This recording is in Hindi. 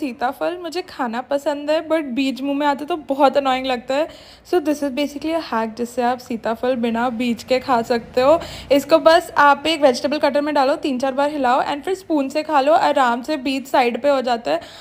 सीताफल मुझे खाना पसंद है बट बीज मुंह में आते तो बहुत अनॉइंग लगता है so this is basically a hack जिससे आप सीताफल बिना बीज के खा सकते हो इसको बस आप एक वेजिटेबल कटर में डालो तीन चार बार हिलाओ एंड फिर स्पून से खा लो आराम से बीज साइड पे हो जाता है